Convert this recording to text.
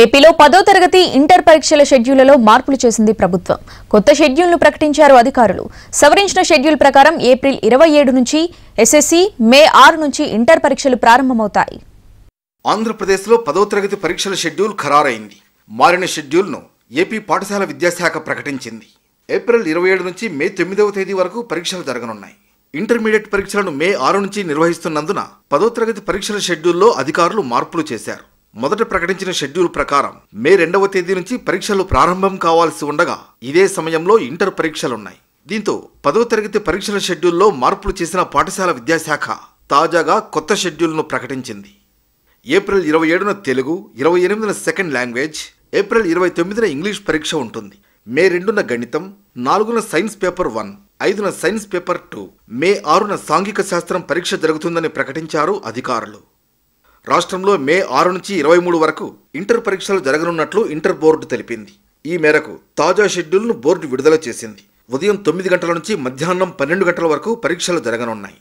ఏపీలో పదో తరగతి ఇంటర్ పరీక్షల షెడ్యూళ్లలో మార్పులు చేసింది ప్రభుత్వం కొత్త షెడ్యూల్ను ప్రకటించారు అధికారులు సవరించిన షెడ్యూల్ ప్రకారం ఏప్రిల్ ఇరవై ఏడు నుంచి ఎస్ఎస్సీ మే ఆరు నుంచి ఇంటర్ పరీక్షలు ప్రారంభమవుతాయి ఆంధ్రప్రదేశ్లో పదో తరగతి పరీక్షల షెడ్యూల్ ఖరారైంది మారిన షెడ్యూల్ను ఏపీ పాఠశాల విద్యాశాఖ ప్రకటించింది ఏప్రిల్ ఇరవై ఏడు నుంచి మే తొమ్మిదవ తేదీ వరకు పరీక్షలు జరగనున్నాయి ఇంటర్మీడియట్ పరీక్షలను మే ఆరు నుంచి నిర్వహిస్తున్నందున పదో తరగతి పరీక్షల షెడ్యూల్లో అధికారులు మార్పులు చేశారు మొదట ప్రకటించిన షెడ్యూల్ ప్రకారం మే రెండవ తేదీ నుంచి పరీక్షలు ప్రారంభం కావాల్సి ఉండగా ఇదే సమయంలో ఇంటర్ పరీక్షలున్నాయి దీంతో పదవ తరగతి పరీక్షల షెడ్యూల్లో మార్పులు చేసిన పాఠశాల విద్యాశాఖ తాజాగా కొత్త షెడ్యూల్ను ప్రకటించింది ఏప్రిల్ ఇరవై ఏడున తెలుగు ఇరవై ఎనిమిదిన సెకండ్ లాంగ్వేజ్ ఏప్రిల్ ఇరవై తొమ్మిదిన ఇంగ్లీష్ పరీక్ష ఉంటుంది మే రెండున గణితం నాలుగున సైన్స్ పేపర్ వన్ ఐదున సైన్స్ పేపర్ టూ మే ఆరున సాంఘిక శాస్త్రం పరీక్ష జరుగుతుందని ప్రకటించారు అధికారులు రాష్ట్రంలో మే ఆరు నుంచి ఇరవై మూడు వరకు ఇంటర్ పరీక్షలు జరగనున్నట్లు ఇంటర్ బోర్డు తెలిపింది ఈ మేరకు తాజా షెడ్యూల్ను బోర్డు విడుదల చేసింది ఉదయం తొమ్మిది గంటల నుంచి మధ్యాహ్నం పన్నెండు గంటల వరకు పరీక్షలు జరగనున్నాయి